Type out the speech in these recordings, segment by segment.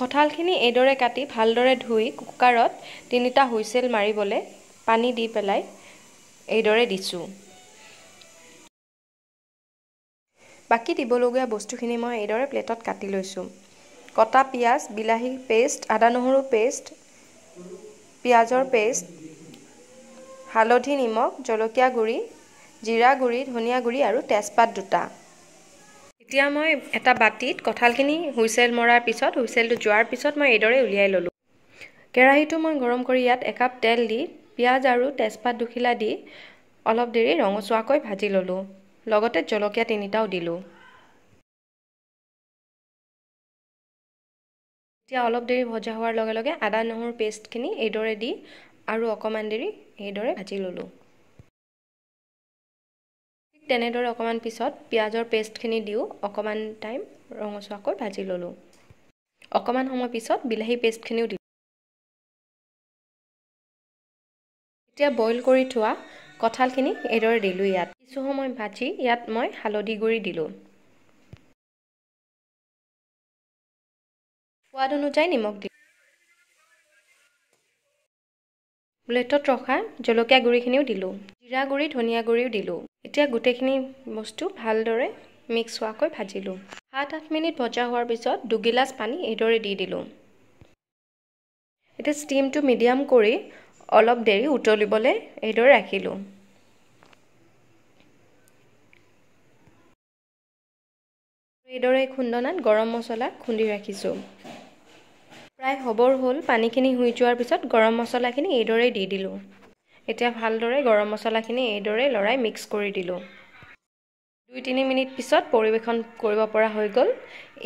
কঁঠালখিনি এইদৰে কাটি ভালদৰে ধুই কুকাৰত তিনিটা হুইচেল মাৰিবলৈ পানী দি পেলাই এইদৰে দিছোঁ বাকী দিবলগীয়া বস্তুখিনি মই এইদৰে প্লেটত কাটি লৈছোঁ কটা পিঁয়াজ বিলাহী পেষ্ট আদা নহৰু পেষ্ট পিঁয়াজৰ পেষ্ট হালধি নিমখ জলকীয়া গুড়ি জিৰা গুড়ি ধনিয়া গুড়ি আৰু তেজপাত দুটা এতিয়া মই এটা বাতিত কঁঠালখিনি হুইচেল মৰাৰ পিছত হুইচেলটো যোৱাৰ পিছত মই এইদৰে উলিয়াই ল'লোঁ কেৰাহীটো মই গৰম কৰি ইয়াত একাপ তেল দি পিঁয়াজ আৰু তেজপাত দুখিলা দি অলপ দেৰি ৰঙচুৱাকৈ ভাজি ল'লোঁ লগতে জলকীয়া তিনিটাও দিলোঁ এতিয়া অলপ দেৰি ভজা হোৱাৰ লগে লগে আদা নহৰু পেষ্টখিনি এইদৰে দি আৰু অকণমান দেৰি এইদৰে ভাজি ল'লোঁ তেনেদৰে অকণমান পিছত পিঁয়াজৰ পেষ্টখিনি দিওঁ অকণমান টাইম ৰঙচুৱাকৈ ভাজি ল'লোঁ অকণমান সময় পিছত বিলাহী পেষ্টখিনিও দিলোঁ এতিয়া বইল কৰি থোৱা কঁঠালখিনি এইদৰে দিলোঁ ইয়াত কিছু সময় ভাজি ইয়াত মই হালধি গুড়ি দিলোঁ সোৱাদ অনুযায়ী নিমখ দিলোঁ প্লেটত ৰখা জলকীয়া গুড়িখিনিও দিলোঁ জিৰা গুড়ি ধনিয়া গুড়িও দিলোঁ এতিয়া গোটেইখিনি বস্তু ভালদৰে মিক্স হোৱাকৈ ভাজিলোঁ সাত আঠ মিনিট ভজা হোৱাৰ পিছত দুগিলাচ পানী এইদৰে দি দিলোঁ এতিয়া ষ্টিমটো মিডিয়াম কৰি অলপ দেৰি উতলিবলৈ এইদৰে ৰাখিলোঁ এইদৰে খুন্দনাত গৰম মছলা খুন্দি ৰাখিছোঁ প্ৰায় হ'বৰ হ'ল পানীখিনি শুই যোৱাৰ পিছত গৰম মছলাখিনি এইদৰেই দি দিলোঁ এতিয়া ভালদৰে গৰম মছলাখিনি এইদৰে লৰাই মিক্স কৰি দিলোঁ দুই তিনি মিনিট পিছত পৰিৱেশন কৰিব পৰা হৈ গ'ল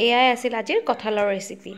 এয়াই আছিল আজিৰ কঁঠালৰ ৰেচিপি